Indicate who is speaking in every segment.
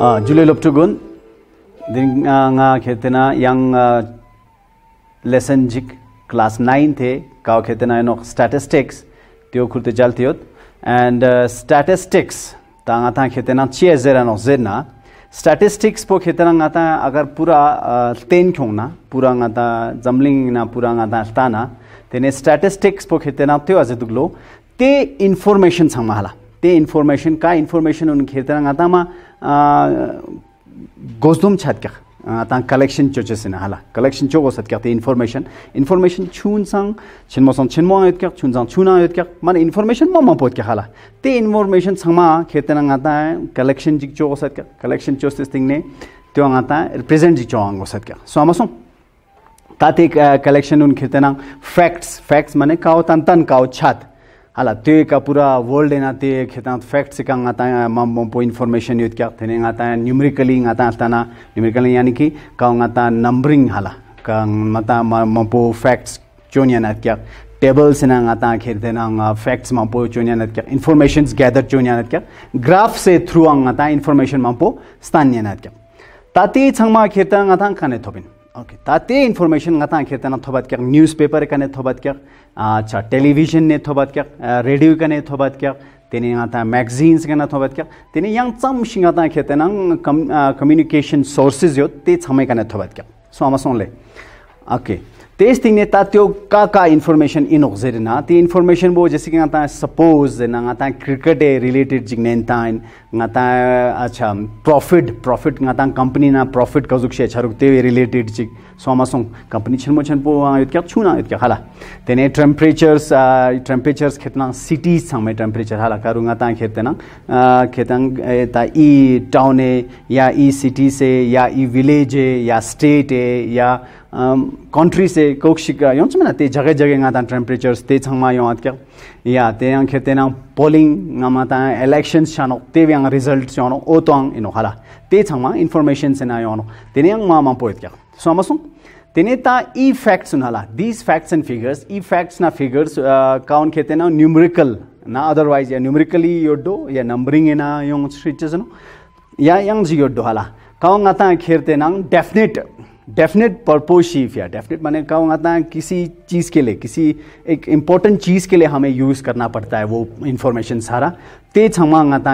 Speaker 1: Julie Loptugun, दिन nga khetena yang lesson jik class 9 the kaw khetena no statistics tio khurte jaltiot and uh, statistics tanga ta khetena che zera no zena statistics po khetena nga ta agar pura ten khongna pura nga ta jamling na pura nga ta tana tene statistics po khetena tio azeduglo te information samhala ते information का information उन खेतर आता गोजुम छत क्या आता collection चो चे हाला कलेक्शन चो गो सत क्या इन्फर्मेसन इन्फर्मेसन छून संग छमो संग छमो आयोत क्या छून संग छून आयोत क्या मान इन्फर्मेसन मो मा पोत क्या हाला ते संग मा है कलेक्शन चो कलेक्शन चो से ने रिप्रेजेंट चो सो कलेक्शन उन फैक्ट्स फैक्ट्स माने काओ तन तन काओ ala te ka pura world na te khetan facts ka nga ta ma mo po information yut kya thene nga ta numerically nga ta ta na numerically yani ki ka nga numbering hala ka ma ma mo facts chon na kya tables na nga khir de na facts ma po chon na kya informations gather chon na kya graph se through nga ta information ma po stan na kya ta chang ma khane thobin okay ta information thobat kya newspaper ka ne thobat kya अच्छा television ने तो बात क्या radio का नहीं तो बात क्या तिनी माता मैगजीन्स का नहीं बात क्या तिनी यंग चम शिंगाता खेतेन कम कम्युनिकेशन सोर्सेस यो ते छमे का नहीं बात क्या सो हमस ओनली ओके तेस ने ता त्यो का का इंफॉर्मेशन इन उ ती इंफॉर्मेशन जैसे कि आप सपोज ना ना क्रिकेट रिलेटेड जिग्नेन ता ngata acha profit profit ngata company na profit ka zukshe charuk te related chi soma song company chen mo chen po yut kya chuna yut kya hala tene temperatures temperatures khetna city sang temperature hala karu ngata khetena khetang e, ta e town e ya e city se ya e village e ya state e ya um, country se kokshika yonchmana te jage jage ngata temperatures te chang ma yonat kya ya te yang khe te na polling na ma ta elections chano te yang results chano o tong ino hala te chang ma information se na yo no ma ma poit kya so ma su ta e facts na these facts and figures e facts na figures count uh, khe numerical na otherwise ya numerically you do ya numbering ina yong switches no ya yang ji hala definite definite purpose purposive या definite मैंने कहूँगा किसी चीज़ के लिए किसी एक important चीज़ के लिए हमें यूज़ करना पड़ता है वो इन्फॉर्मेशन सारा ते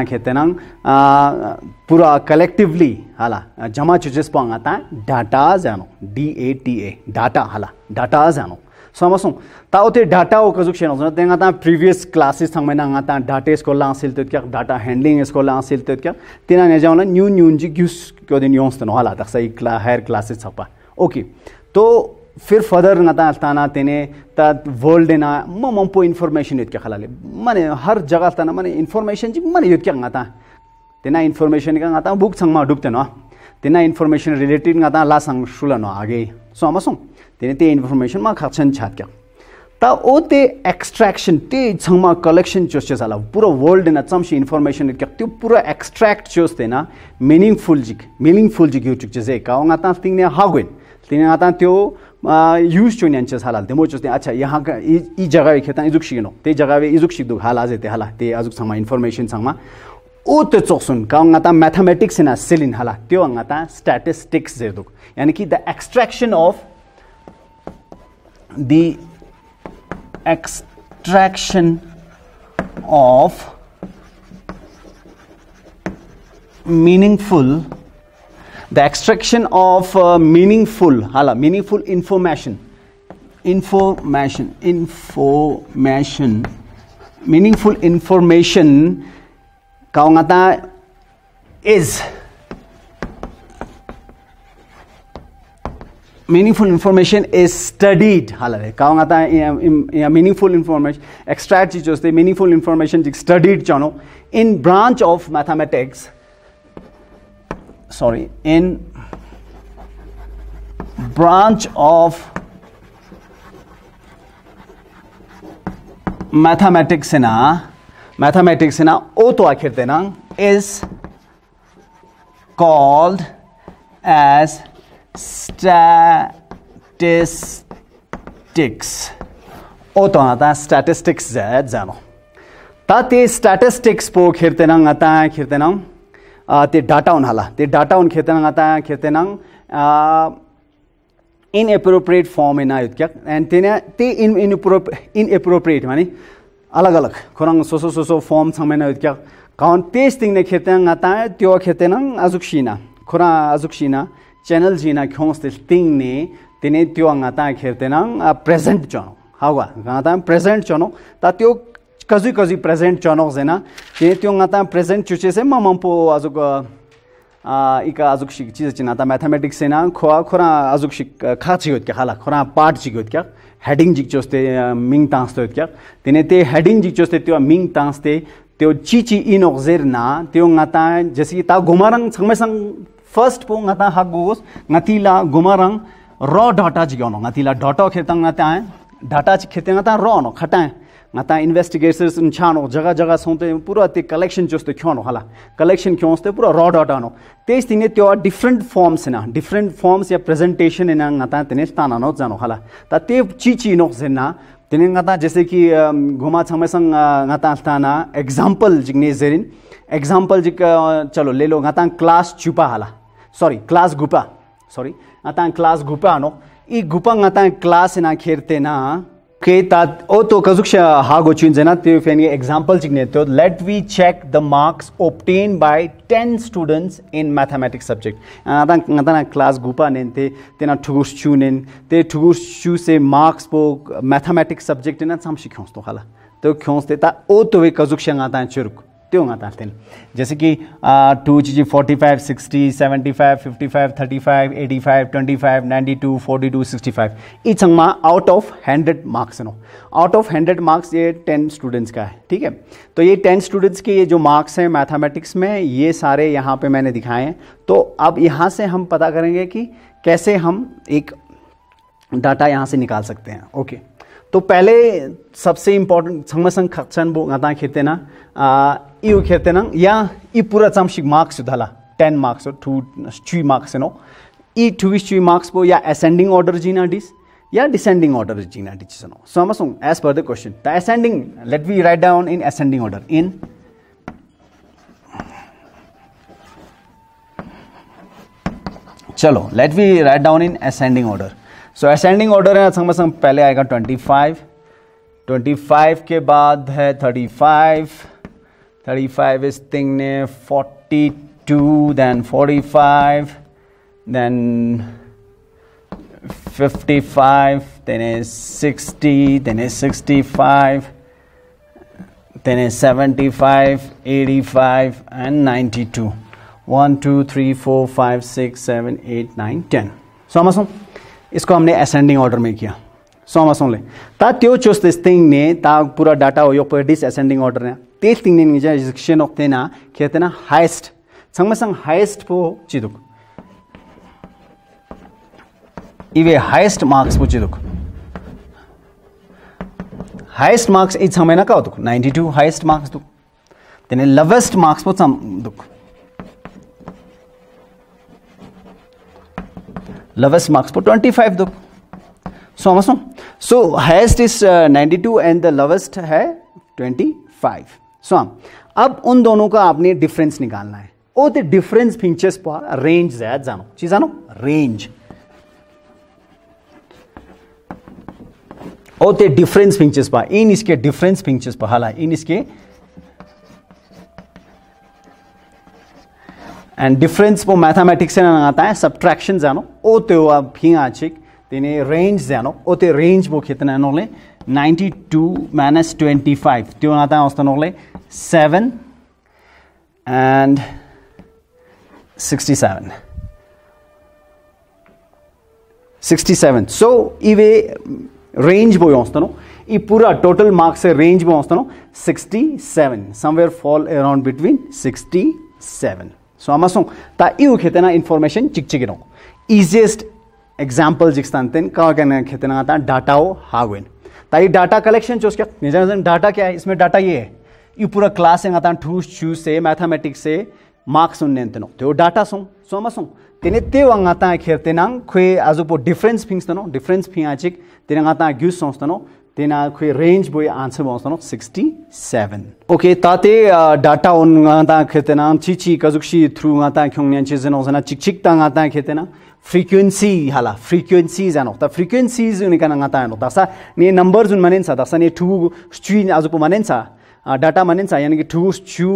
Speaker 1: खेते ना पूरा कलेक्टिवली हाला जमा चुजेस है डाटा जानो D A T A data हाला डाटा जानो समसु ताउते डाटा ओ कजुक छेन न तेंगा ता प्रीवियस क्लासेस थंग मैना गा ता डाटा इसको लासिल तत क्या डाटा हैंडलिंग इसको लासिल तत क्या तिना ने जाउना न्यू न्यू जि ग्यूस क्यो दिन योंस त न हाला तक सही क्लास हायर क्लासेस छपा ओके तो फिर फदर न ता ताना त वर्ल्ड न म म पो इन्फर्मेशन यत के खलाले माने हर जगह ता माने इन्फर्मेशन जि माने यत के गा ता तेना इन्फर्मेशन के गा ता बुक संग मा डुबते न तेना इन्फर्मेशन रिलेटेड गा ता ला संग सुला न आगे सोमसों तेने ते इन्फर्मेशन मा खछन छात क्या त ओते एक्सट्रैक्शन ते छमा कलेक्शन चोस छ साला पूरा वर्ल्ड ने छम से इन्फर्मेशन के त्यो पूरा एक्सट्रैक्ट चोस तेना मीनिंगफुल जिक मीनिंगफुल जिक यूट्यूब चोस एक आ ता थिंग ने हाउ गुड तेने आ त्यो यूज चो ने छ साला अच्छा यहां का ई जगह खेता शिनो ते जगह वे इजुक्शिदु हाल आ जते हाला ते अजुक छमा इन्फर्मेशन छमा उत चोक्सुन का अंगाता मैथमेटिक्स ना सिलिन हला त्यो अंगाता स्टैटिस्टिक्स जेदुक यानी कि the extraction of the extraction of meaningful the extraction of uh, meaningful hala meaningful information information information meaningful information kau ngata is meaningful information is studied halare kau ngata ya meaningful information extract chi joste meaningful information chi studied chano in branch of mathematics sorry in branch of mathematics na मैथमेटिक्सिन ओतु आखिर्तेना is called as statistics. ओतो आता statistics जायद जानो ताती statistics पो खिरतेनांग आता खिरतेनांग ते डाटा उन्हाला ते डाटा उन खेतेनांग आता खिरतेनांग इनएप्रोप्रिएट फॉर्म इन आयुत क्या एंड तेने ते इन इन इन एप्रोप्रिएट मानी अलग अलग कोरंग सोसो सोसो फॉर्म छ मैना उत्क्या कौन पेस्ट थिंग ने खेते न आता है त्यो खेते न अजुक्षीना कोरा अजुक्षीना चैनल जीना खोंस ते थिंग ने तिने त्यो न आता है खेते न प्रेजेंट चनो हावा गाता प्रेजेंट चनो ता त्यो कजु कजु प्रेजेंट चनो जेना ते त्यो न आता प्रेजेंट चुचे से मम पो अजुक आ इका अजुक्षी चीज चिनाता मैथमेटिक्स से न खवा खोरा अजुक्षी खाची होत के हाला खोरा पार्ट जी होत के heading jik choste uh, ming tans to kya tene ते heading jik choste te ming tans te te chi jesi ta gumarang samasang first po nga ha gos nga gumarang raw data jik yo data khetang nga ta data chi khetang ta nata investigators in chano jaga jaga songte pura ti collection chos the khano hala collection kyos the pura raw data no 23 din te different forms na different forms ya presentation na nata tene stana no jano hala ta te chi chi no zena tene nata jese ki um, guma chhamesang uh, nata stana example jigne zerin example j uh, chalo le lo nata class chupa hala sorry class gupa sorry nata class gupa no i gupa nata class na kherte na okay ता ओ तो कजुक छ हा गो चिन जेना ते फेन example चिक let we check the marks obtain by 10 students in mathematics subject आदा आदा क्लास गुपा ने ते तेना ठुगुस छु ने ते ठुगुस छु से मार्क्स पो मैथमेटिक्स सब्जेक्ट ने सम सिखौस तो तो खौस ता ओ वे कजुक छ चुरक त्यो गाता थे जैसे कि टू जी forty five sixty seventy five fifty five thirty five eighty five twenty five ninety two forty two sixty five is संग आउट ऑफ हंड्रेड मार्क्स नो आउट ऑफ हंड्रेड मार्क्स ये टेन स्टूडेंट्स का है ठीक है तो ये टेन स्टूडेंट्स के ये जो मार्क्स हैं मैथमेटिक्स में ये सारे यहाँ पर मैंने दिखाए हैं तो अब यहाँ से हम पता करेंगे कि कैसे हम एक डाटा यहाँ से निकाल सकते हैं ओके okay. तो पहले सबसे इम्पोर्टेंट संग संग खक्सन बो गाता खेते ना यू खेते ना या ये पूरा चमशिक मार्क्स धला टेन मार्क्स हो टू थ्री मार्क्स नो ई टू थ्री मार्क्स बो या असेंडिंग ऑर्डर जीना डिस या डिसेंडिंग ऑर्डर जीना डिस नो सो हम सुन as per the question the ascending let we write down in ascending order in चलो let we write down in ascending order so ascending order है संग संग पहले आएगा ट्वेंटी फाइव ट्वेंटी फाइव के बाद है thirty five thirty five is thing ने forty two then forty five then fifty five then is sixty then a sixty five eighty five and ninety two one two three four five six seven eight nine ten so So, Amazon. इसको हमने ascending order में किया सोमा सोले ता त्यो चुस्त इस तिंग ने ता पूरा डाटा हो यो पर डिस असेंडिंग ऑर्डर ने ते तिंग ने निजा एजुकेशन ऑफ तेना कहते ना हाईएस्ट संग में संग हाईएस्ट पो चिदुक इवे हाईएस्ट मार्क्स पो चिदुक हाईएस्ट मार्क्स इच समय ना का दुक 92 हाईएस्ट मार्क्स दुक तेने लवेस्ट मार्क्स पो सम दुक lowest marks for 25 दो समझो so highest is 92 and the lowest है 25 सो so, अब उन दोनों का आपने डिफरेंस निकालना है ओ तो डिफरेंस फिंचस पा रेंज ज्यादा जानो चीज जानो रेंज ओ तो डिफरेंस फिंचस पर इन इसके डिफरेंस फिंचस पर हाला इन इसके एंड डिफरेंस वो मैथमेटिक्स में आता है सब्ट्रैक्शन जानो ओ तो फी आचिक तेने रेंज जानो ओ ते रेंज तो वो खेतने नोले 92 माइनस 25 त्यो आता है उस तरह तो नोले 7 एंड 67 67 सो ये रेंज वो यों उस तरह तो ये पूरा टोटल मार्क्स से रेंज में आते हैं ना 67 somewhere fall around between 67 So amasung ta iu khetena information chik chikino. Easiest example jiksan ten ka kena khetena ata data ho hawin. Ta ye data collection chos kya nijan nijan data क्या है इसमें data ये है ये पूरा class है आता ठूस छूस से मैथमेटिक्स से मार्क्स उन्ने तेनो तो डाटा सों सो अमा सों तेने ते वांगाता खेरते नांग खे आजो पो डिफरेंस फिंग्स तनो डिफरेंस फिंग आचिक तेने गाता ग्यूस सों तनो tena khwe range boy answer ma sono 67 okay ta te uh, data on nga ta khete na chi chi kazukshi through nga ta khong nyan chi zeno zana chik chik ta nga ta khete frequency hala frequency zano ta frequency zun kana nga no ta sa numbers un manen sa ta sa two chui azu manen sa data मनेन्स यानि कि ठुगुस छु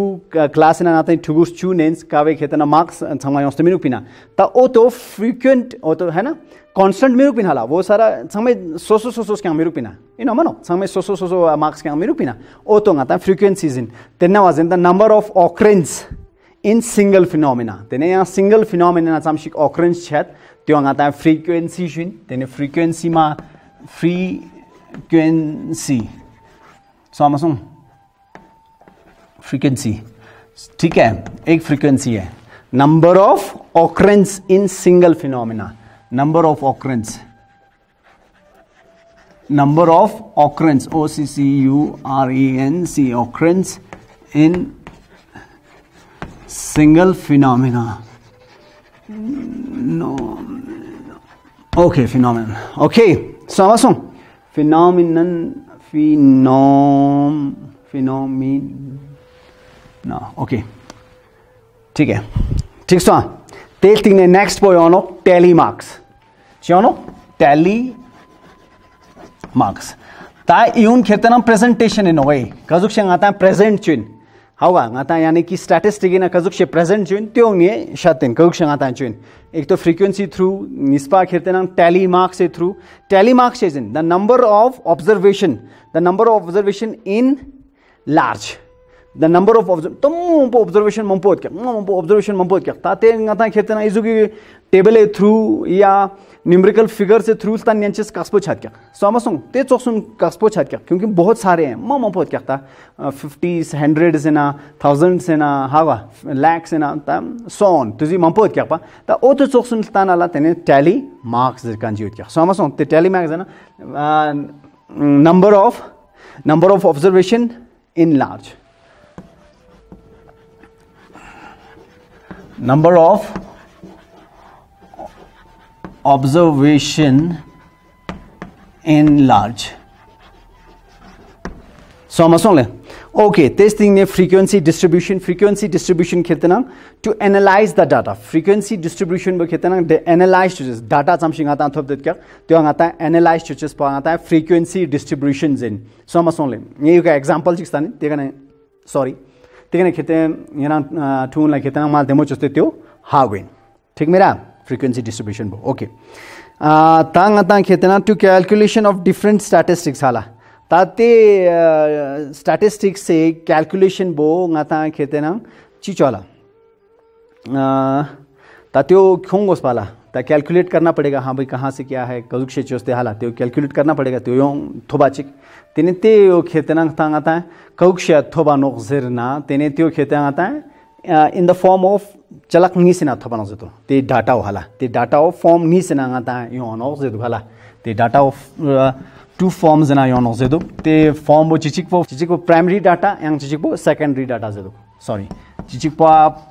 Speaker 1: class ना नाते ठुगुस छु नेन्स कावे खेतना marks समय औस्ते मिनुक पिना ता ओ तो फ्रिक्वेन्ट ओ तो है ना कॉन्स्टेंट मिरुक पिना हाला वो सारा समय सो सो सो सो क्या मिरुक पिना इन मानो समय सो सो सो सो मार्क्स क्या मिरुक पिना ओ तो गाता फ्रीक्वेंसीज इन तेन्ना वाजन the number of occurrence in single phenomena तेने यहाँ सिंगल फिनोमिना चामशीक ऑक्रेंस छेत त्यो हांगा फ्रिक्वेन्सी शिन तेने फ्रिक्वेन्सीमा फ्रिक्वेन्सी सो आमसूं फ्रीक्वेंसी ठीक है एक फ्रीक्वेंसी है number of occurrence in single phenomena number of occurrence number of occurrence O C C U R E N C occurrence in single phenomena okay phenomenon okay समझो phenomenon फिनोम phenomenon ना okay ठीक है ठीक so तेल तीन next पोयोनो tally marks चयोनो टैली मार्क्स ता येऊन प्रेजेंटेशन प्रेझेंटेशन येणो कजुक से आता प्रेजेंट चुन हांव आतां यानी कि स्टैटिस्टिक ना कजुक से प्रेजेंट चुन त्यो न्ही कजुक से आता चुन एक तो फ्रिक्वेन्सी थ्रू निस्पा निसपा ना टैली मार्क्स से through tally marks is in the number of observation the number of observation in large the number of observation tom observation mom pot ke mom observation mom pot ke ta te ngata khetna izu ki table e through ya numerical figure se through ta nyanches kaspo chat ke so amasung te chosun kaspo chat ke kyunki bahut sare hain mom mom pot ke ta 50s uh, hundreds ena thousands ena hawa lakhs ena ta son tu ji mom pot ke pa ta o te chosun ta na la te ne tally marks ji e kan ji ke so amasung te tally marks ena uh, number of number of observation in large number of observation in large so I'm assuming okay testing the frequency distribution frequency distribution khetanang to analyze the data frequency distribution ba khetanang the analyze to just data something ata thop det kya to ata analyze to just pa ata frequency distributions in so I'm assuming ye ka example chikstani te sorry Tigana खेते यहाँ tune like kita mal demo chuste tyo hawin. ठीक मेरा frequency distribution वो okay तांग तांग खेतना to calculation of different statistics हाला ताते स्टैटिस्टिक्स से कैलकुलेशन बो गाता खेतना चिचोला तात्यो क्यों गोस पाला ता कैलकुलेट करना पड़ेगा हाँ भाई कहाँ से क्या है कजुक से चोस्ते हाला त्यो कैलकुलेट करना पड़ेगा त्यो यों थोबाचिक तेने ते खेतनांग तांग आता है कौक्ष अथोबा नोकजिरना तेने त्यो खेतांग आता है इन द फॉर्म ऑफ चलक नी से ना थोबा नोजे तो ते डाटा होला ते डाटा ऑफ फॉर्म नी से नांग आता है यो नोजे तो होला ते डाटा ऑफ टू फॉर्म्स ना यो नोजे तो ते फॉर्म वो चिचिक वो चिचिक वो प्राइमरी डाटा यंग चिचिक वो सेकेंडरी डाटा जे सॉरी चिचिक पो आप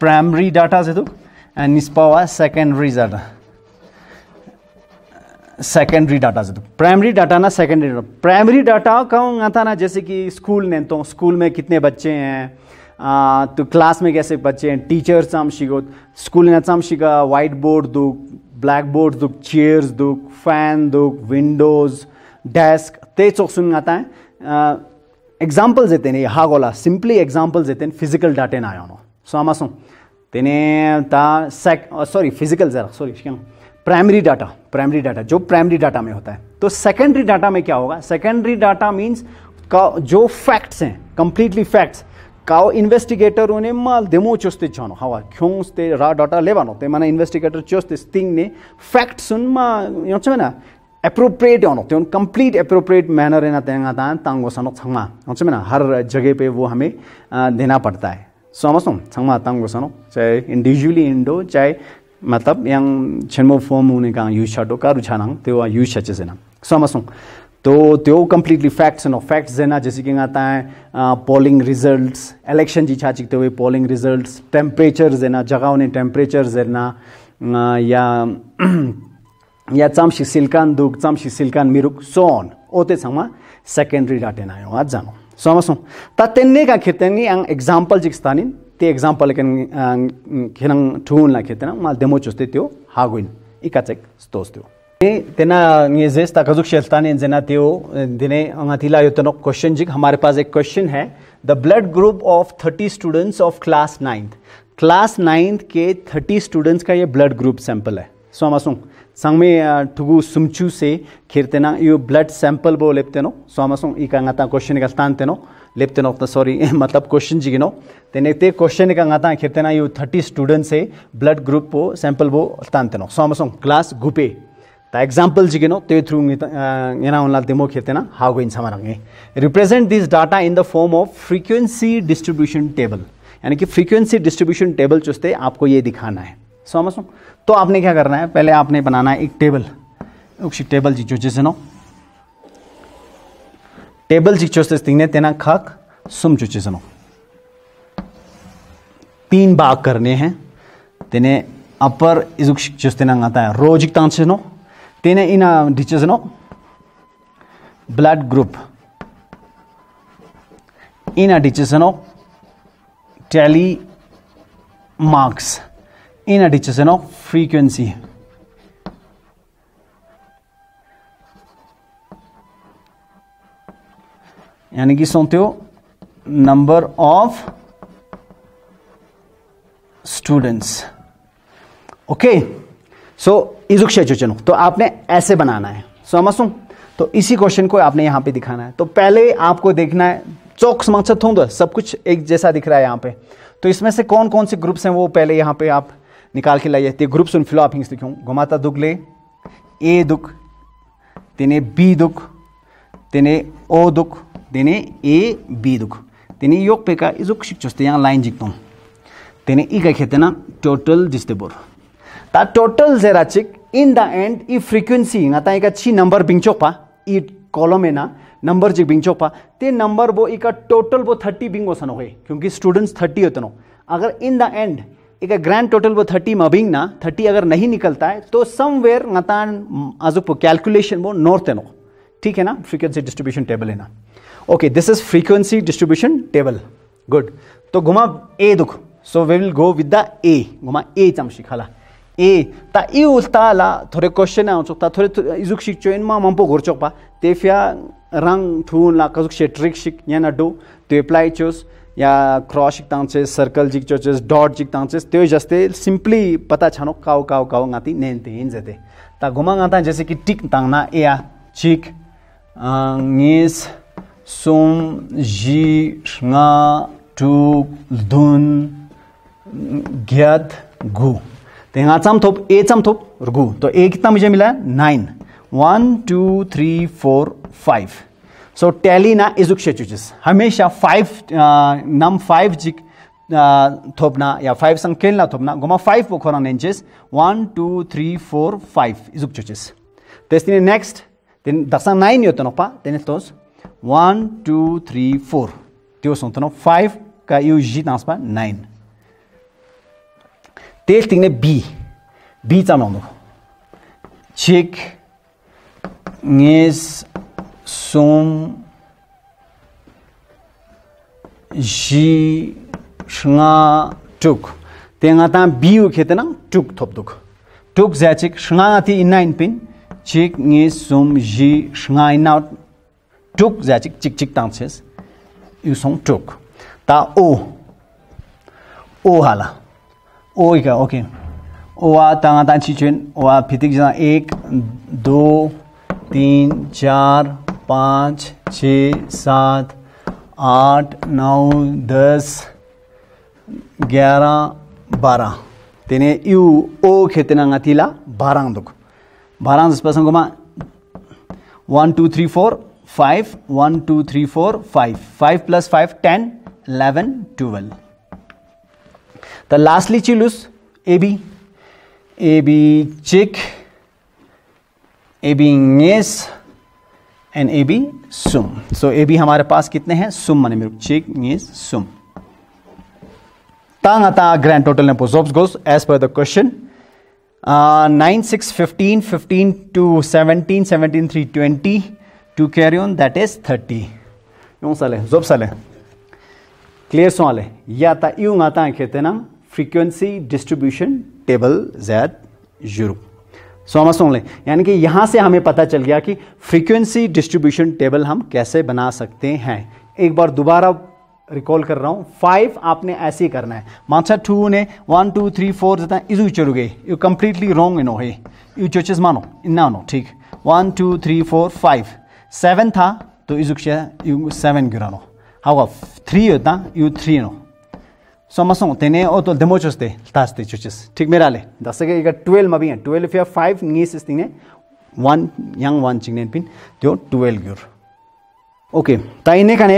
Speaker 1: प्राइमरी डाटा जे एंड निस्पावा सेकेंडरी डाटा सेकेंडरी डाटा से तो प्राइमरी डाटा ना सेकेंडरी डाटा प्राइमरी डाटा का था ना जैसे कि स्कूल ने तो स्कूल में कितने बच्चे हैं आ, तो क्लास में कैसे बच्चे हैं टीचर्स हम शिको स्कूल ने हम शिका व्हाइट बोर्ड दुख ब्लैक बोर्ड दुख चेयर्स दुख फैन दुख विंडोज डेस्क ते चौक सुन आता है एग्जाम्पल्स हैं हा गोला सिंपली एग्जाम्पल्स हैं फिजिकल डाटे ना आया सो हम सुन तेने ता सॉरी फिजिकल ज़रा सॉरी क्या प्राइमरी डाटा प्राइमरी डाटा जो प्राइमरी डाटा में होता है तो सेकेंडरी डाटा में क्या होगा सेकेंडरी डाटा मीन्स का जो फैक्ट्स हैं कंप्लीटली फैक्ट्स काओ इन्वेस्टिगेटर उन्हें माल देमो चुस्ते जानो हवा क्यों उसते रा डाटा लेवानो ते माना इन्वेस्टिगेटर चुस्ते स्टिंग ने फैक्ट सुन मा यों योच ना अप्रोप्रिएट आनो ते उन कंप्लीट अप्रोप्रिएट मैनर है ना तेंगा तान तांगो सनो यों योच ना हर जगह पे वो हमें देना पड़ता है समझो छंगमा तांगो सनो चाहे इंडिविजुअली इंडो चाहे मतलब yang chenmo form ne kang yu sha do karu chanang te wa yu sha che sena samasung तो त्यो कम्प्लीटली फैक्ट्स एंड फैक्ट्स देना जैसे कि आता है पोलिंग रिजल्ट्स इलेक्शन जी छा चिकते हुए पोलिंग रिजल्ट्स टेम्परेचर देना जगह ने टेम्परेचर देना या या चमशी सिल्कान दूक चमशी सिल्कान मिरूक सो ऑन ओते सांगमा सेकेंडरी डाटे ना आज जानो सोमासो ता तेन्ने का खितेनी एग्जाम्पल जिक्स्तानीन त्यो एक्जाम्पल ठून ला खेत ना माल देमो चुस्ते त्यो हागुइन चेक स्तोस त्यो ने तेना ये जेस ताकजुक शेल्तान जेना त्यो दिने अंगतिला यो क्वेश्चन जिक हमारे पास एक क्वेश्चन है the blood group of thirty students of class ninth class ninth के थर्टी स्टूडेंट्स का ये ब्लड ग्रुप सैंपल है सो हम सोमासूंग संगमे ठुगु सुमचू से खीरतेना यो ब्लड सैंपल बो लेपतेनो सोमसों इका गाता क्वेश्चन का स्थान तेनो लेपतेनो तो सॉरी मतलब क्वेश्चन जिगिनो तेने ते क्वेश्चन का खेरते ना यो थर्टी स्टूडेंट से ब्लड ग्रुप बो सैंपल बो स्थान तेनो सोमसों क्लास गुपे ता एग्जाम्पल जिगिनो ते थ्रू एना उनला दिमो खीरतेना हाउ गोइन समारंगे represent this data in the form of frequency distribution table यानी कि फ्रीक्वेंसी डिस्ट्रीब्यूशन टेबल चुस्ते आपको ये दिखाना है समझ लो तो आपने क्या करना है पहले आपने बनाना है एक टेबल एक टेबल जी चुचिसनो टेबल जी चुचिस तीन तेना खाक सुम चुचिसनो तीन बाग करने हैं तेने अपर इजुक चुस तेना आता है रोज रोजिक तांसनो तेने इन डिचेसनो ब्लड ग्रुप इन डिचेसनो tally marks in a decision of frequency. यानी कि सुनते हो number of students okay so इजुक शेचुचन तो आपने ऐसे बनाना है समझू तो इसी क्वेश्चन को आपने यहां पे दिखाना है तो पहले आपको देखना है चौक मकसद होंगे तो सब कुछ एक जैसा दिख रहा है यहां पे तो इसमें से कौन कौन से ग्रुप्स हैं वो पहले यहां पे आप निकाल के लाइए ते ग्रुप सुन फिलो आप लिखूँ गोमाता दुगले ए दुख तेने बी दुख तेने ओ दुख तेने ए बी दुख तेने योग पे का इजुक शिक्षोस्ते यहाँ लाइन जिकता हूँ तेने ई का खेते ना टोटल जिस्ते बोर ता टोटल जेरा चिक इन द एंड ई ना आता एक अच्छी नंबर बिंचो पा ई कॉलम है ना नंबर जिक बिंचो पा ते नंबर वो इका टोटल वो थर्टी बिंगो सन हो क्योंकि स्टूडेंट्स थर्टी होते नो अगर इन द एंड एक ग्रैंड टोटल वो थर्टी मबिंग ना थर्टी अगर नहीं निकलता है तो समवेयर ngatan azupo कैलकुलेशन वो नॉर्थ एनो ठीक है ना फ्रीक्वेंसी डिस्ट्रीब्यूशन टेबल है ना okay this is frequency distribution table good तो घुमा ए दुख so we will go with the ए घुमा ए चम शिखाला ए ता इ उल्टा ला थोडे क्वेश्चन आ ता थोडे इजूक शिकचो इन मा मंपो घोर पा तेफिया रंग ठून ला कजुक शे ट्रिक शिक हें ना डू तो अप्लाई चोस या क्रॉस एक सर्कल जीक चोचेस डॉट जीक तांचेस त्यो जस्ते सिंपली पता छानो काउ काउ काउ गाती नेन ते जते ता घुमा गाता जैसे कि टिक तांगना ए आ चिक ngis sum ji nga tu dun gyat gu ते चम थोप ए चम थोप रुगू तो ए कितना मुझे मिला है nine one two three four five so ट्यालिना इजुक्सेचुचिस हमेसा फाइभ नम फाइभ जिक थोपना या फाइभसँग केल्ना थोपना गोमा फाइभ पोखरा नेन्चेस one two three four five इजुक्चुचिस त्यस्तै नेक्स्ट त्यहाँदेखि दसा नाइन यो तनोपा त्यहाँदेखि तोस वान टू थ्री फोर त्यो 5 फाइभका यु जी तासपा नाइन त्यस तिङ्ने बी बी चानाउनु छिक नेस sum ji shnga tuk te nga ta bi u khet na tuk thop duk tuk ja chik shnga ti in nine pin chik ni sum ji shnga in out tuk ja chik chik chik tang ches yu song tuk ta o o hala o ga okay o 3 4 पाँच छ सात आठ नौ दस ग्यारह बारह तेने you ओ खेतना तिला बारह दुख बारह दस पसंद one two three four five one two three four five five plus five ten eleven twelve तो लास्टली चिलूस ए बी ए बी चिक A B S N A B सुम सो ए बी हमारे पास कितने हैं सुम मन मेरे चेक मीन्स सुम तांग आता ग्रैंड टोटल ने पोजोब्स गोस as per the question nine six fifteen fifteen two seventeen seventeen three twenty two carry on that is thirty यूं साले जोब साले क्लियर सो आले या ता यूं आता है कहते ना फ्रीक्वेंसी डिस्ट्रीब्यूशन टेबल जैद यूरोप समझ सुन लें यानी कि यहाँ से हमें पता चल गया कि फ्रीक्वेंसी डिस्ट्रीब्यूशन टेबल हम कैसे बना सकते हैं एक बार दोबारा रिकॉल कर रहा हूँ फाइव आपने ऐसे ही करना है मानसा टू ने वन टू थ्री फोर जितना इजू चरुगे यू कंप्लीटली रॉन्ग इन हे यू चोचेस मानो ना नो ठीक one two three four five seven था तो इजुक यू सेवन गिरानो हाउ थ्री होता यू थ्री नो somasong tene o to demo chos te tas te chuchis thik mera le dasa ge ga 12 ma bi ha 12 ya 5 ni sis tine one yang one chingnen pin tyo 12 okay ताई ने कने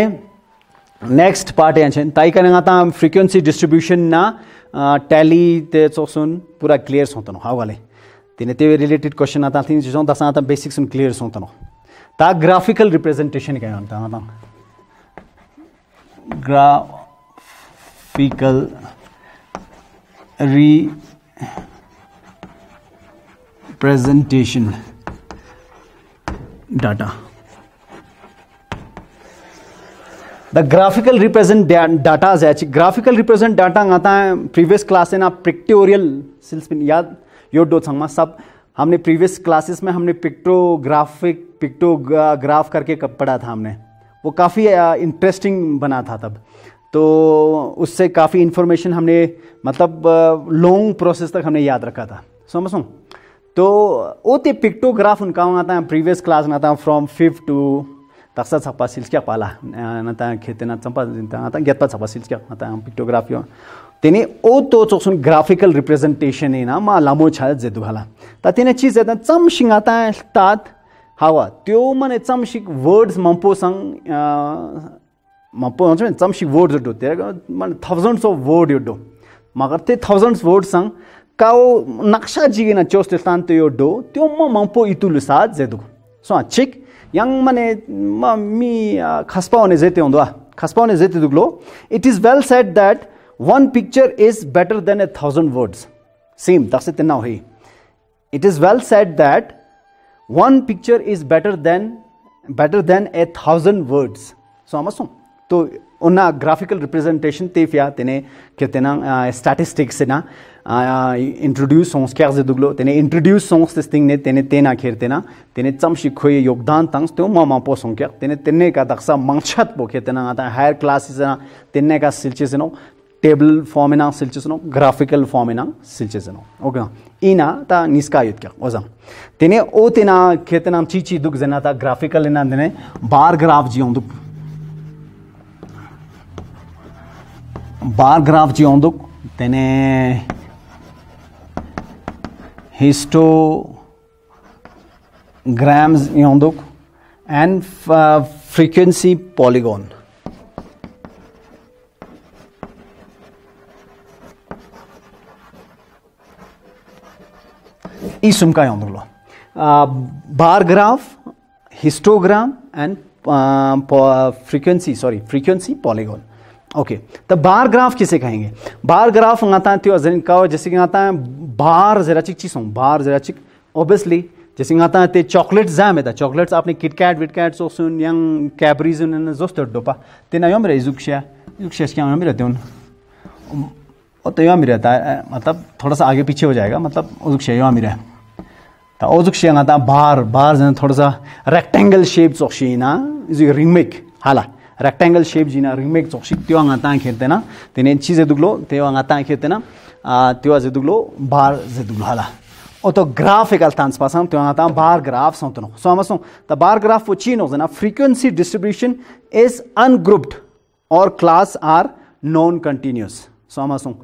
Speaker 1: next part यांचेन ताई कने आता frequency distribution ना tally ते चोसून पुरा clear सोंतनो हाँ गाले तिने ते रिलेटेड क्वेश्चन आता थी जिसों तसा आता बेसिक्स हम क्लियर सोंतनो ता ग्राफिकल रिप्रेजेंटेशन काय आता ग्राफ फीकल presentation data the graphical represent data एच ग्राफिकल रिप्रेजेंट डाटा आता है प्रीवियस क्लास है ना पिक्टोरियल सिल्स याद योर डो संगमा सब हमने प्रीवियस क्लासेस में हमने पिक्टोग्राफिक पिक्टोग्राफ करके पढ़ा था हमने वो काफ़ी इंटरेस्टिंग बना था तब तो उससे काफ़ी इन्फॉर्मेशन हमने मतलब लॉन्ग प्रोसेस तक हमने याद रखा था समझो तो वो तो पिक्टोग्राफ उनका आता है प्रीवियस क्लास आता था फ्रॉम फिफ्थ टू छप्पा सिल्स क्या पाला तो ना चंपा जिनता आता गेतपा सिल्स क्या आता पिक्टोग्राफी तेने ओ तो चोकसून ग्राफिकल रिप्रेजेंटेशन है ना माँ लामो छा जे दुहाला ता तेने चीज चम चमशिंग आता तात हावा त्यो मने शिक वर्ड्स संग पळोवंच मेळटा चमशी वर्ड जोडू ते थावजंड्स ऑफ वोट यो डो मगर ते वोट संग काव नक्शा जी ना जिगिनाच्यो स्टेटान त्यो योड्डो त्यो मंपो इतुलु जे जेदु सो आच्छिक हाँ, यंग मने मी खसपा होने जेते होंदो आ हाँ। खसपा होने जेते दुगलो it is well said that one picture is better than a thousand words same तसे तेना होई it is well said that one picture is better than better than a thousand words so amasun हाँ, तो उना graphical representation ते फिया तेने के तेना statistics ना इंट्रोड्यूस सोंस केर जे दुगलो तेने इंट्रोड्यूस सोंस दिस थिंग ने तेने तेना खेर तेना तेने चमशी खोय योगदान तंग तो मा मा पो सोंग के तेने तेने का दक्षा मंगछत पो के तेना आता हायर क्लासेस ना तेने का सिलचेस नो टेबल फॉर्म ना सिलचेस नो ग्राफिकल फॉर्म ना सिलचेस नो ओके इना ता निस्का युत के ओजा तेने ओ तेना खेतनाम चीची दुख जना ता ग्राफिकल ना ने बार ग्राफ जियों दुख બારગ્રાફ જે ઓંદુક हिस्टो histogram yonduk and uh, frequency polygon इसम सुमका याद लो bar graph histogram and frequency sorry frequency polygon okay तो बार ग्राफ किसे कहेंगे बार ग्राफ आता है त्यो जिन का जैसे कि आता है बार जरा जराचिक चीज़ों बार जरा चिक ओबियसली जैसे आता है चॉकलेट जैम है चॉकलेट्स आपने किटकैट विटकैट सो सुन यंग कैबरीज उन्होंने जोस्तो डोपा तेना यो मेरा इजुक्शिया इजुक्शिया क्या मेरे मेरा त्यों और तो यहाँ रहता है मतलब थोड़ा सा आगे पीछे हो जाएगा मतलब उजुक्शिया यहाँ मेरा तो उजुक्शिया आता है बार बार थोड़ा सा रेक्टेंगल शेप चौकशी ना इज रिंगमेक हाला rectangle shape jina remake chokshi tyo nga ta khe tena tene chi je duklo te wa nga ta khe tena tyo je duklo bar je duklo hala oto graph ekal tans pasam tyo nga ta bar graph sa tono so amason ta bar graph chi no jana frequency distribution is ungrouped or class are non continuous so amason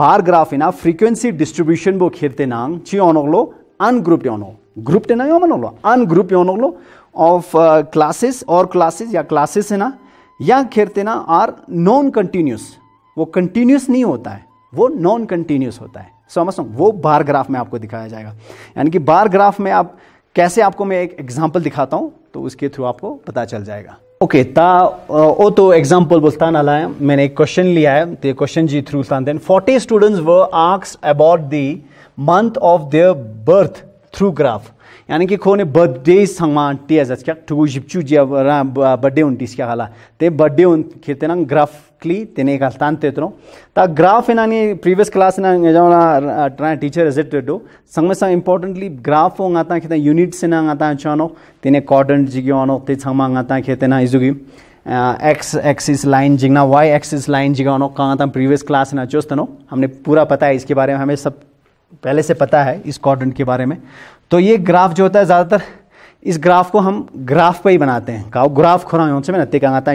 Speaker 1: bar graph ina frequency distribution bo khirte nang chi onoglo ungrouped yono e grouped e na yomano lo ungrouped yono e of classes और classes या classes है ना या ना are non continuous वो continuous नहीं होता है वो नॉन कंटिन्यूस होता है समझ सो वो बार ग्राफ में आपको दिखाया जाएगा यानी कि बार ग्राफ में आप कैसे आपको मैं एक एग्जाम्पल दिखाता हूँ तो उसके थ्रू आपको पता चल जाएगा ओके ता ओ तो एग्जाम्पल बोलता ना है मैंने एक क्वेश्चन लिया है तो क्वेश्चन जी through then forty students were about the month of their birth through graph आनी कोण बड्डे सांगमा टी आसा क्या तुगो जिपचू जी बर्थडे उन्तीस क्या घाला ते बड्डे उन खेतना ग्राफली तेने घालता आनी तेतरो ता ग्राफ इन आनी प्रिवियस क्लास ना टीचर एजेट डो संगमे सांग इंपॉर्टेंटली ग्राफ होंग आता खेतना यूनिट्स ना आता चानो तेने कॉर्डन जिगे आनो ते सांगमा आता खेतना इजुगी एक्स एक्सिस लाइन जिगना वाई एक्सिस लाइन जिगानो कहाँ था प्रीवियस क्लास ना चोस्त नो हमने पूरा पता है इसके बारे में हमें सब पहले से पता है इस कॉर्डन के बारे में तो ये ग्राफ जो होता है ज़्यादातर इस ग्राफ को हम ग्राफ पर ही बनाते हैं गाव ग्राफ खुरा खुराई होंसे मैंने तेका गाता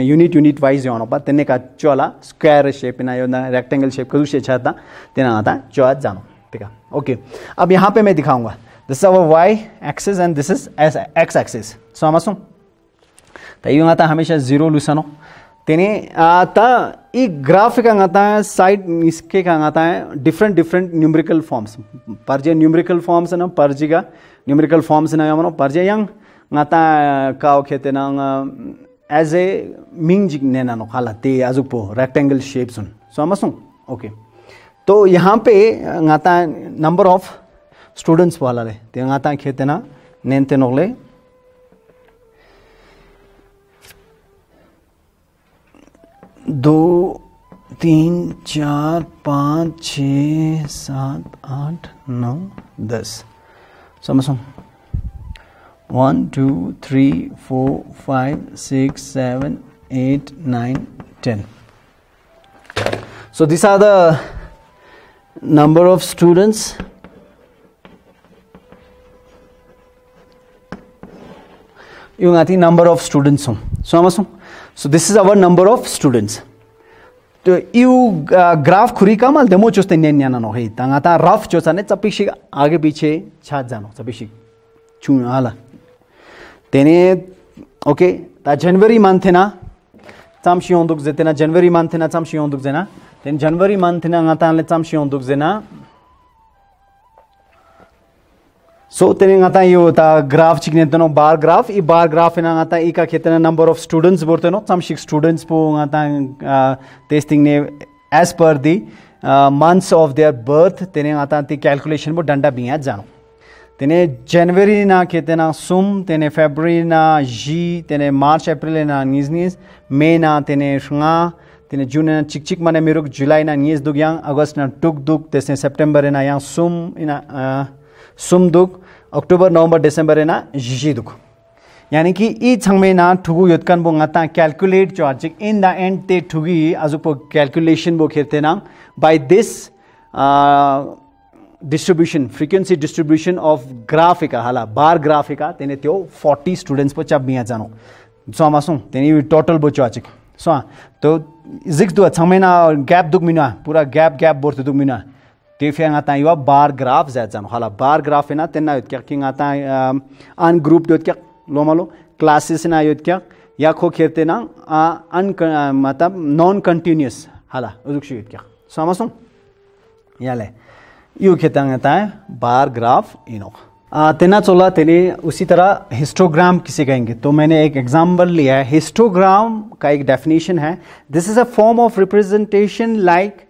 Speaker 1: यूनिट यूनिट वाइज जो पर तेने का चौला स्क्वायर शेप ना योना रेक्टेंगल शेप कदू से छाता तेना आता चौथ जानो ठीक है ओके अब यहाँ पे मैं दिखाऊंगा this our Y axis and this is as X axis so तो तय आता हमेशा जीरो लुसनो तेने आता ये ग्राफ कहाँ आता है साइड इसके कहाँ आता है डिफरेंट डिफरेंट न्यूमेरिकल फॉर्म्स पर जे न्यूमेरिकल फॉर्म्स है ना पर जी का न्यूमेरिकल फॉर्म्स ना मानो पर जे यंग आता का ओके तेना एज ए मिंग जिग ने ना नोखाला ते आजुक पो रेक्टेंगल शेप्स उन समझूं ओके तो यहाँ पे आता नंबर ऑफ स्टूडेंट्स वाला ले ते आता खेते ना नेंते नोले दो तीन चार पाँच छ सात आठ नौ दस सम one two three four five six seven eight nine ten so this are the number of students you know the number of students so so so so this is our number of students to you uh, graph khuri kamal demo chost nyan nen no he ta ta rough chos ne chapishi age piche chat jano chapishi chu ala tene okay ta january month na cham shi onduk jena january month na cham shi onduk then january month na ta le cham shi onduk jena सो तेने यो ता graph चिकने तनो bar graph ई bar graph एना आता ई का खेतना नंबर ऑफ स्टूडेंट्स बोलते नो सम शिक स्टूडेंट्स पो आता टेस्टिंग ने as per the months of their birth तेने आता ती कैलकुलेशन पो डंडा भी जानो तेने जनवरी ना खेतना सुम तेने फेब्रुवरी ना जी तेने मार्च अप्रैल ना नीज नीज मे ना तेने शुंगा तेने जून ना चिक चिक माने मेरुक जुलाई ना नीज दुग यांग अगस्त ना टुक दुग तेसने सितंबर ना यांग सुम इना सुम दुख अक्टूबर नवंबर डिसेंबर ना जिशी दुख यानी कि ई छंगमे ना ठुगु युतकन बो ता कैलकुलेट चो आजिक इन द एंड ते ठुगी आजुक बो कैलकुलेशन बो खेरते ना by this distribution frequency distribution of ग्राफिका हाला बार ग्राफिका तेने त्यो फोर्टी स्टूडेंट्स पो चप मिया जानो सो हम आसू टोटल बो चो आजिक सो तो जिक्स दुआ छंगमे ना गैप दुख मिना पूरा गैप गैप बोर्ते दुख मिना तेफियांग आतां वा बार ग्राफ जायत जावन होला बार ग्राफ येना तेन्ना यो कित्याक थिंग आतां अनग्रुप्ड यो कित्याक लो मालो क्लासीस ना यो कित्याक या खो खेर तेना अन आतां नॉन कंटिन्युअस हाला अजूक यो कित्याक सो हांव याले यू खेतांग येता बार ग्राफ इनो तेना चोला तेने उसी तरह हिस्टोग्राम किसे कहेंगे तो मैंने एक एग्जाम्पल लिया है हिस्टोग्राम का एक डेफिनेशन है this is a form of representation like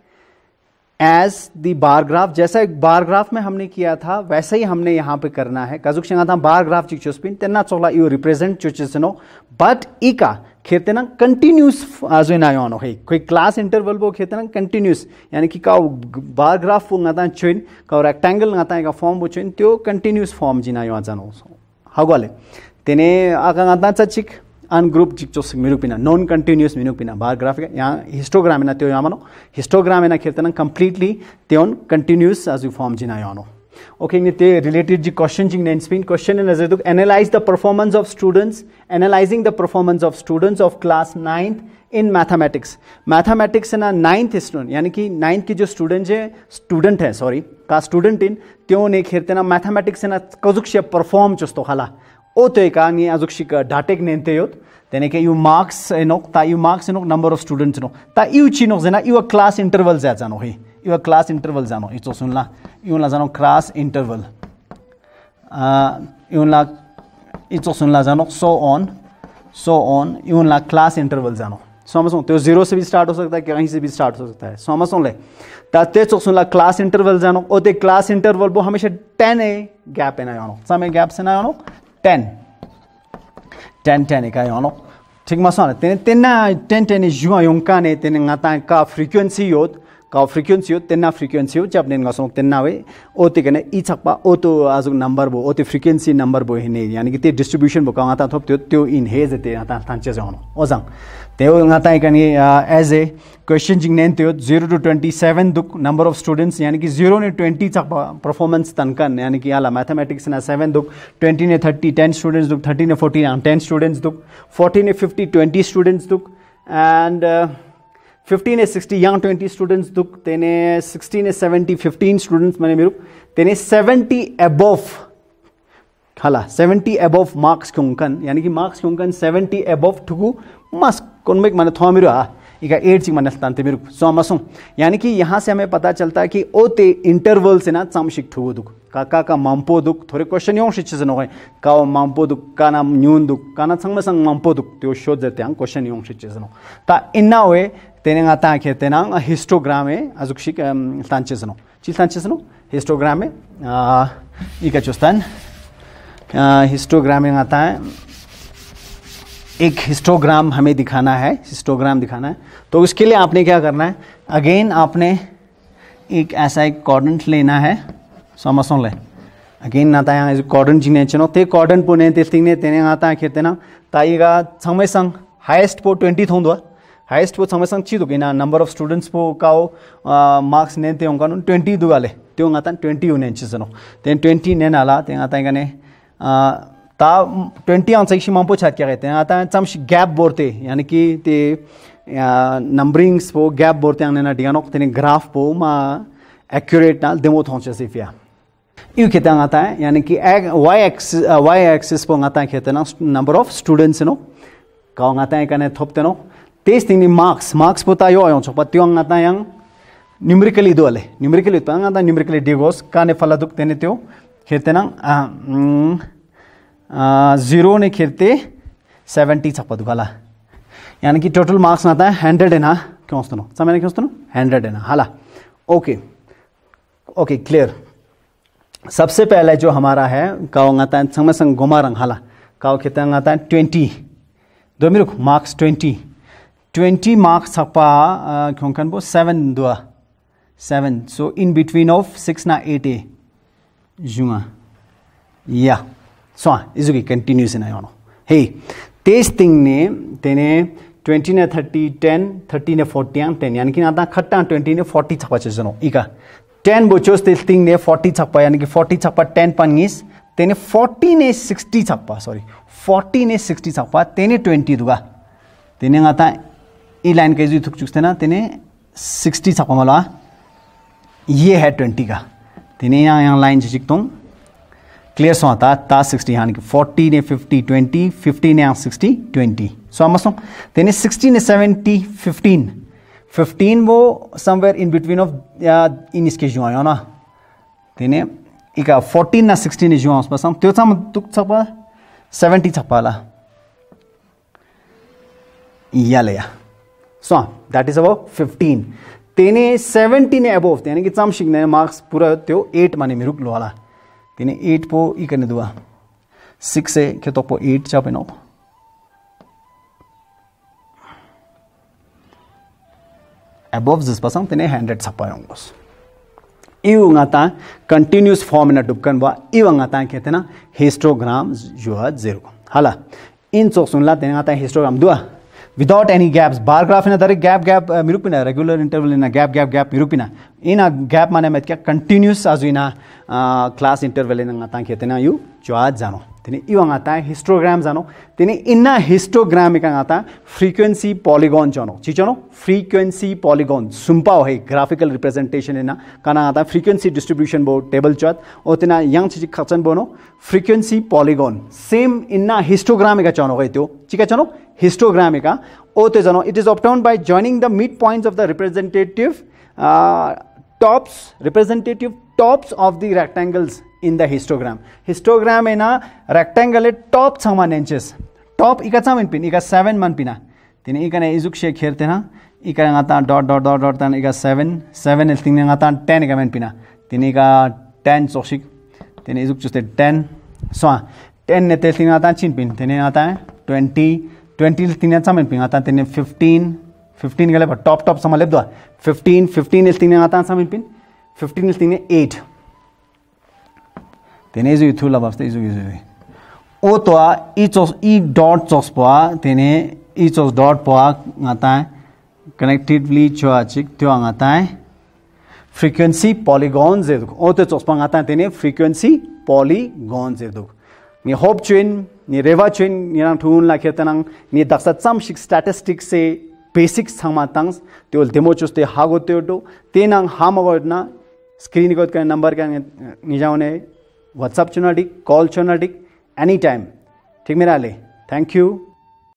Speaker 1: as the bar graph जैसा बारग्राफ में हमने किया था वैसे ही हमने यहाँ पे करना है काजुक शिंगाता बारग्राफ चिक चुस्पिन तेना चोला यू रिप्रेजेंट चोचेसनो बट इका खेतना कंटिन्यूस आज ना ऑन हो कोई क्लास इंटरवल वो खेतना कंटिन्यूस यानी कि का बारग्राफ गाता चुन का रेक्टेंगल ना था फॉर्म वो चुन तो कंटिन्यूस फॉर्म जी ना यो जानो हागोले तेने आका गाता चिक अनग्रुप जिक्चोस मिनुपिना बार ग्राफिक यहाँ हिस्टोग्राम है ना ಹಿಸ್ಟೋಗ್ರಾಮ್ ಏನ हिस्टोग्राम है ना खेलते ना ಕಂಪ್ಲೀಟ್ಲಿ ತೆಯೋನ್ कंटिन्यूस ಆಸ್ यू फॉर्म जिना ಯಾನೋ ओके ते रिलेटेड जी क्वेश्चन जिंग नेन्सपीन क्वेश्चन नजर तुक analyse the performance of students analysing the performance of students of class ninth in mathematics mathematics ना नाइन्थ स्टूडेंट यानी कि नाइन्थ के जो स्टूडेंट है स्टूडेंट है सॉरी का स्टूडेंट इन त्यों ने खेलते ना मैथमेटिक्स ना कजुक परफॉर्म चुस्तो खाला ओतोयका आनी आजूक शिक डाटेक नेंतयोत तेणे के यू मार्क्स येनोक ता यू मार्क्स येनोक नंबर ऑफ स्टूडेंट्स नो ता इवची नोक जेना इवा क्लास इंटरवल जा जानो ही इवा क्लास इंटरवल जानो इचो सुनला इवला जानो क्लास इंटरवल इवला इचो सुनला जानो सो ऑन सो ऑन इवला क्लास इंटरवल जानो समझो तो जीरो से भी स्टार्ट हो सकता है कहीं से भी स्टार्ट हो सकता है समझो ले ता ते चो सुनला क्लास इंटरवल जानो और ते क्लास इंटरवल बो हमेशा 10 ए गैप एना ना जानो समय गैप से ना जानो ten ten ten ka yon no thik ma son ten ten ten ten ni yuwa yon ne ten nga ta ka frequency yo ka frequency yo ten na frequency yo jab nen nga song ten na we o ti ka ne o to azu number bo o ti frequency number bo he ne yani ki te distribution bo ka nga ta thop te in he je te ta tanche che jon o jang तेओ ngata ikani as a question जिंग नैन त्यो zero to twenty seven दुख number of students यानी कि zero ने twenty तक performance तनकन यानी कि आला मैथमेटिक्स ना सेवन दुख ट्वेंटी ने थर्टी टेन स्टूडेंट्स दुख थर्टी ने फोर्टी टेन स्टूडेंट्स दुख फोर्टी ने फिफ्टी ट्वेंटी स्टूडेंट्स दुख एंड फिफ्टी ने सिक्सटी यंग ट्वेंटी स्टूडेंट्स दुख तेने सिक्सटी ने सेवेंटी फिफ्टीन स्टूडेंट्स मैंने मेरे तेने सेवेंटी एबोव हाला सेवेंटी एबोव मार्क्स क्योंकन यानी कि मार्क्स क्योंकन सेवेंटी एबोव ठुकू मस्क कुनमिक माने इका एट ಈಗ ಏಡ್ ಚಿಂಗ್ मेरे ತಾಂತೆ यानी कि यहाँ से हमें पता चलता है कि ओ ते इंटरवल से ना सामशिक ठुगो दुख का का का मम्पो दुख थोड़े क्वेश्चन यों शिक्षित से है का मम्पो दुख का ना न्यून दुख का ना संग संग मम्पो दुख त्यो शोध जाते हैं क्वेश्चन यों से नो ता इन्ना हुए तेने आता है खे ना हिस्टोग्राम है अजुक शिक से नो चिल से नो हिस्टोग्राम है इका चुस्तान हिस्टोग्राम है गाता है एक हिस्टोग्राम हमें दिखाना है हिस्टोग्राम दिखाना है तो उसके लिए आपने क्या करना है अगेन आपने एक ऐसा एक कॉर्डन लेना है समसले अगेन आता है एज कॉर्डन चलो ते कॉर्डन पुने ते तिने तेने तो आता खेतेना तो समय संग हाइस्ट पो ट्वेंटी थोड़ा हाइस्ट पो समय संग छी दुगे ना नंबर ऑफ स्टूडेंट्स पो का हो मार्क्स ने ते होंगा नु ट्वेंटी ले ते होंगा ता ट्वेंटी उनेचनो ते ट्वेंटी ने नाला ते आता तो गने ता ट्वेंटी आउन्साची मांपो छात क्या कहते हैं आता चमश गैप बोरते यानी कि ते नंबरिंग्स पो गैप बोरते आने ना डिगानो तेने ग्राफ पो मा एक्यूरेट ना देमो थोंचे सिफिया यू कहते हैं आता है यानी कि वाई एक्स वाई एक्सिस पो आता है कहते ना नंबर ऑफ स्टूडेंट्स नो कहो आता है कहने थोपते नो तेज तीन मार्क्स मार्क्स पोता यो आयों छोपा त्यो आता है यंग न्यूमेरिकली दो अले न्यूमेरिकली तो आता न्यूमेरिकली डिगोस काने फला दुख तेने त्यो कहते ना जीरो ने खेते सेवेंटी ಸೆವೆಂಟಿ गला यानी कि टोटल मार्क्स आता है हंड्रेड है ना क्यों सुनो समझने क्यों सुनो हंड्रेड ना हाला ओके ओके क्लियर सबसे पहले जो हमारा है काव आता है संग संग घुमा रंग हाला काव कितना आता है ट्वेंटी दो मेरे मार्क्स ट्वेंटी ट्वेंटी मार्क्स छपा क्यों कहो बो सेवन दुआ seven so in between of six ना एट ए जुआ या So, izuki continues in ayono. Hey, तेज तिंग ने तेने 20 ने 30 10 30 ने 40 आम 10 यानी कि ना खट्टा 20 ने 40 छपा चीज नो इका 10 बच्चों तेज तिंग ने 40 छपा यानी कि 40 छपा 10 पंगीस तेने 40 ने 60 छपा सॉरी 40 ने 60 छपा तेने 20 दुगा तेने आता ई लाइन के जी थुक चुकते ना तेने 60 छपा मला ये है 20 का तेने यहाँ यहाँ लाइन चिकतों क्लियर सो आता ता सिक्सटी यानी कि फोर्टी ने फिफ्टी ट्वेंटी फिफ्टी ने सिक्सटी ट्वेंटी सो आमसों देन सिक्सटी ने सेवेंटी फिफ्टीन फिफ्टीन वो समवेयर इन बिटवीन ऑफ इन इसके जुआ आयो ना तेने ಈಗ ಫೋರ್ಟಿನ್ನ ಸಿಕ್ಸ್ಟಿನ್ ಜೂ ಆಸ್ಪಸಂ त्योचा तुक छप सेवेंटी छप्पाला याले या so that is about fifteen तेने ने अबोव तेने की चम शिकने मार्क्स पूरा त्यो एट माने मिरुक लोहाला তিনি এইট পো ই কেনে দেওয়া সিক্সে খেতক পো এইট চাপে নব above this pasang tene 100 sapayong gos iu ngata continuous form na dubkan wa iu ngata ketena histogram jua zero hala in chok sunla tene ngata histogram dua without any gaps. Bar graph in a direct gap gap uh, mirupina, regular interval in a gap gap gap mirupina. In a gap mane met kya continuous azu in a uh, class interval in a tankhete na you chua jano. તેને आता है histogram जानो તેને इन्ना histogram आता है frequency polygon जानो ची जानो फ्रीक्वेंसी पॉलीगॉन सुंपाओ है ग्राफिकल रिप्रेजेंटेशन है ना कहना आता फ्रीक्वेंसी डिस्ट्रीब्यूशन बो टेबल चार्ट और तिना यंग चीज खचन बोनो फ्रीक्वेंसी पॉलीगॉन सेम इन्ना हिस्टोग्राम एका जानो है तो ठीक है जानो हिस्टोग्राम एका ओ तो जानो it is obtained by joining the mid points of the representative tops representative tops of the rectangles in the histogram histogram है ना रेक्टेंगल टॉप छमा इंचेस टॉप इका चाउन पिन इका सेवन मन पिना तीन इकन इजुक से खेलते ना इकन आता डॉट डॉट डॉट डॉट तन इका सेवन सेवन एल तीन आता टेन का मैन पिना तीन इका टेन चौसिक तीन इजुक चुस्ते टेन सॉ टेन ने तेल तीन आता चीन पिन तीन आता है ट्वेंटी ट्वेंटी तीन चाउन पिन आता तीन फिफ्टीन फिफ्टीन गले टॉप टॉप समा लेप दो फिफ्टीन फिफ्टीन एल तीन आता चाउन पिन फिफ्टीन एल तीन eight Tenei ithu lababste izu gizui. O toa each of e dot chos poa tene each of dot poa ngata connectively choa chik tyo ngata frequency polygon ze duk. O te chos poa ngata tene frequency polygon ze duk. Ni hope chuin ni reva chuin ni nang thun la khetanang ni daksat sam shik statistics se basics thangma tangs tyo demo chus te hago tyo do tenang hamawad na screen को number का निजाओं ने WhatsApp चुनाडिक call चुनाडिक any time ठीक मेरा ले thank you